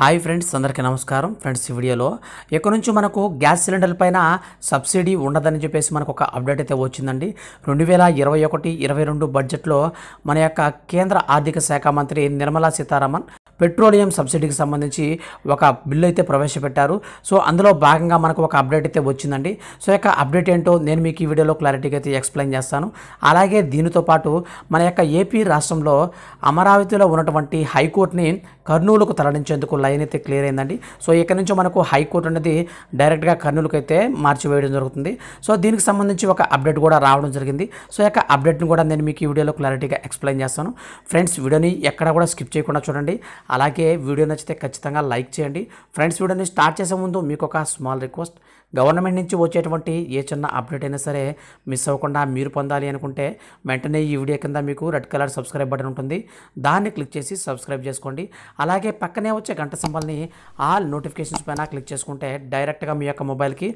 hi friends అందరికీ నమస్కారం friends ఈ వీడియోలో ఎక్కడి నుంచి మనకు గ్యాస్ సిలిండర్ పైన సబ్సిడీ ఉండదని చెప్పేసి మనకు ఒక అప్డేట్ అయితే వచ్చిందండి రెండు వేల ఇరవై ఒకటి ఇరవై రెండు బడ్జెట్లో మన యొక్క కేంద్ర ఆర్థిక శాఖ మంత్రి నిర్మలా సీతారామన్ పెట్రోలియం సబ్సిడీకి సంబంధించి ఒక బిల్లు అయితే ప్రవేశపెట్టారు సో అందులో భాగంగా మనకు ఒక అప్డేట్ అయితే వచ్చిందండి సో యొక్క అప్డేట్ ఏంటో నేను మీకు ఈ వీడియోలో క్లారిటీగా అయితే ఎక్స్ప్లెయిన్ చేస్తాను అలాగే దీనితో పాటు మన యొక్క ఏపీ రాష్ట్రంలో అమరావతిలో ఉన్నటువంటి హైకోర్టుని కర్నూలుకు తరలించేందుకు లైన్ అయితే క్లియర్ అయిందండి సో ఇక్కడ నుంచి మనకు హైకోర్టు అనేది డైరెక్ట్గా కర్నూలుకు అయితే మార్చివేయడం జరుగుతుంది సో దీనికి సంబంధించి ఒక అప్డేట్ కూడా రావడం జరిగింది సో యొక్క అప్డేట్ని కూడా నేను మీకు ఈ వీడియోలో క్లారిటీగా ఎక్స్ప్లెయిన్ చేస్తాను ఫ్రెండ్స్ వీడియోని ఎక్కడ కూడా స్కిప్ చేయకుండా చూడండి అలాగే వీడియో నచ్చితే ఖచ్చితంగా లైక్ చేయండి ఫ్రెండ్స్ వీడియోని స్టార్ట్ చేసే ముందు మీకు ఒక స్మాల్ రిక్వెస్ట్ గవర్నమెంట్ నుంచి వచ్చేటువంటి ఏ చిన్న అప్డేట్ అయినా సరే మిస్ అవ్వకుండా మీరు పొందాలి అనుకుంటే వెంటనే ఈ వీడియో కింద మీకు రెడ్ కలర్ సబ్స్క్రైబ్ బటన్ ఉంటుంది దాన్ని క్లిక్ చేసి సబ్స్క్రైబ్ చేసుకోండి అలాగే పక్కనే వచ్చే గంట సింబల్ని ఆల్ నోటిఫికేషన్స్ పైన క్లిక్ చేసుకుంటే డైరెక్ట్గా మీ యొక్క మొబైల్కి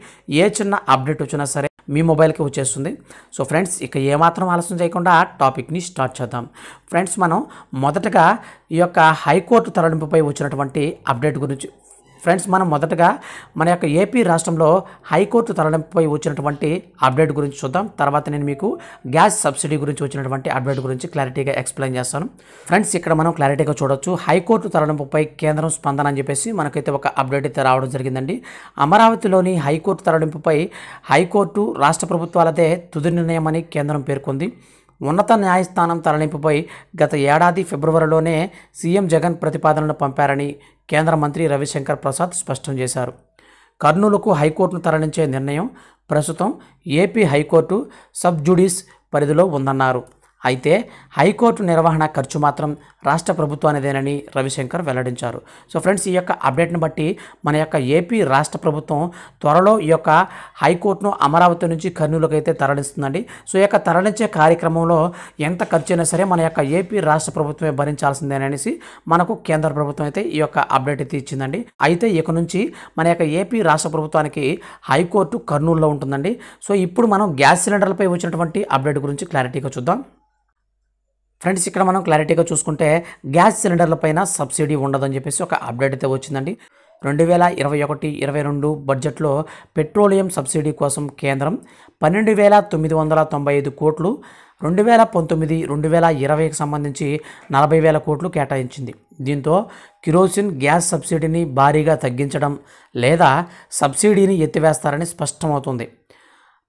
ఏ చిన్న అప్డేట్ వచ్చినా సరే మీ మొబైల్కి వచ్చేస్తుంది సో ఫ్రెండ్స్ ఇక ఏమాత్రం ఆలస్యం చేయకుండా టాపిక్ని స్టార్ట్ చేద్దాం ఫ్రెండ్స్ మనం మొదటగా ఈ యొక్క హైకోర్టు తరలింపుపై వచ్చినటువంటి అప్డేట్ గురించి ఫ్రెండ్స్ మనం మొదటగా మన యొక్క ఏపీ రాష్ట్రంలో హైకోర్టు తరలింపుపై వచ్చినటువంటి అప్డేట్ గురించి చూద్దాం తర్వాత నేను మీకు గ్యాస్ సబ్సిడీ గురించి వచ్చినటువంటి అప్డేట్ గురించి క్లారిటీగా ఎక్స్ప్లెయిన్ చేస్తాను ఫ్రెండ్స్ ఇక్కడ మనం క్లారిటీగా చూడొచ్చు హైకోర్టు తరలింపుపై కేంద్రం స్పందన అని చెప్పేసి మనకైతే ఒక అప్డేట్ అయితే రావడం జరిగిందండి అమరావతిలోని హైకోర్టు తరలింపుపై హైకోర్టు రాష్ట్ర ప్రభుత్వాలదే తుది నిర్ణయమని కేంద్రం పేర్కొంది ఉన్నత న్యాయస్థానం తరలింపుపై గత ఏడాది ఫిబ్రవరిలోనే సీఎం జగన్ ప్రతిపాదనలు పంపారని కేంద్ర మంత్రి రవిశంకర్ ప్రసాద్ స్పష్టం చేశారు కర్నూలుకు హైకోర్టును తరలించే నిర్ణయం ప్రస్తుతం ఏపీ హైకోర్టు సబ్ పరిధిలో ఉందన్నారు అయితే హైకోర్టు నిర్వహణ ఖర్చు మాత్రం రాష్ట్ర ప్రభుత్వానిదేనని రవిశంకర్ వెల్లడించారు సో ఫ్రెండ్స్ ఈ యొక్క అప్డేట్ని బట్టి మన యొక్క ఏపీ రాష్ట్ర ప్రభుత్వం త్వరలో ఈ యొక్క హైకోర్టును అమరావతి నుంచి కర్నూలుకు అయితే తరలిస్తుందండి సో ఈ యొక్క తరలించే కార్యక్రమంలో ఎంత ఖర్చు అయినా సరే మన యొక్క ఏపీ రాష్ట్ర ప్రభుత్వమే భరించాల్సిందేననేసి మనకు కేంద్ర ప్రభుత్వం అయితే ఈ యొక్క అప్డేట్ అయితే ఇచ్చిందండి అయితే ఇక నుంచి మన యొక్క ఏపీ రాష్ట్ర ప్రభుత్వానికి హైకోర్టు కర్నూలులో ఉంటుందండి సో ఇప్పుడు మనం గ్యాస్ సిలిండర్లపై వచ్చినటువంటి అప్డేట్ గురించి క్లారిటీగా చూద్దాం ఫ్రెండ్స్ ఇక్కడ మనం క్లారిటీగా చూసుకుంటే గ్యాస్ సిలిండర్ల పైన సబ్సిడీ ఉండదని చెప్పేసి ఒక అప్డేట్ అయితే వచ్చిందండి రెండు వేల ఇరవై ఒకటి ఇరవై రెండు బడ్జెట్లో పెట్రోలియం సబ్సిడీ కోసం కేంద్రం పన్నెండు వేల తొమ్మిది వందల తొంభై ఐదు కోట్లు రెండు వేల పంతొమ్మిది రెండు వేల ఇరవైకి సంబంధించి నలభై వేల కోట్లు కేటాయించింది దీంతో కిరోసిన్ గ్యాస్ సబ్సిడీని భారీగా తగ్గించడం లేదా సబ్సిడీని ఎత్తివేస్తారని స్పష్టమవుతుంది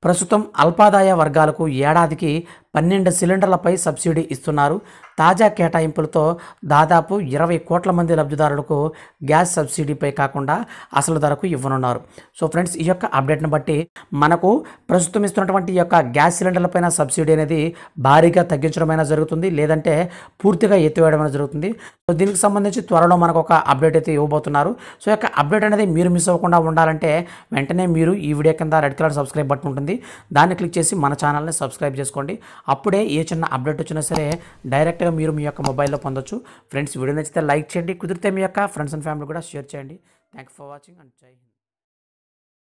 ప్రస్తుతం అల్పాదాయ వర్గాలకు ఏడాదికి పన్నెండు సిలిండర్లపై సబ్సిడీ ఇస్తున్నారు తాజా కేటాయింపులతో దాదాపు ఇరవై కోట్ల మంది లబ్ధిదారులకు గ్యాస్ సబ్సిడీపై కాకుండా అసలు ధరకు ఇవ్వనున్నారు సో ఫ్రెండ్స్ ఈ యొక్క అప్డేట్ని బట్టి మనకు ప్రస్తుతం ఇస్తున్నటువంటి ఈ యొక్క గ్యాస్ సిలిండర్లపైన సబ్సిడీ అనేది భారీగా తగ్గించడమైనా జరుగుతుంది లేదంటే పూర్తిగా ఎత్తివేయడం జరుగుతుంది సో దీనికి సంబంధించి త్వరలో మనకు ఒక అప్డేట్ అయితే ఇవ్వబోతున్నారు సో యొక్క అప్డేట్ అనేది మీరు మిస్ అవ్వకుండా ఉండాలంటే వెంటనే మీరు ఈ వీడియో కింద రెడ్ కలర్ సబ్స్క్రైబ్ బటన్ ఉంటుంది దాన్ని క్లిక్ చేసి మన ఛానల్ని సబ్స్క్రైబ్ చేసుకోండి అప్పుడే ఏ చిన్న అప్డేట్ వచ్చినా సరే డైరెక్ట్గా మీరు మీ యొక్క మొబైల్లో పొందొచ్చు ఫ్రెండ్స్ వీడియో నచ్చితే లైక్ చేయండి కుదిరితే మీ యొక్క ఫ్రెండ్స్ అండ్ ఫ్యామిలీ కూడా షేర్ చేయండి thank for watching and Jai Hind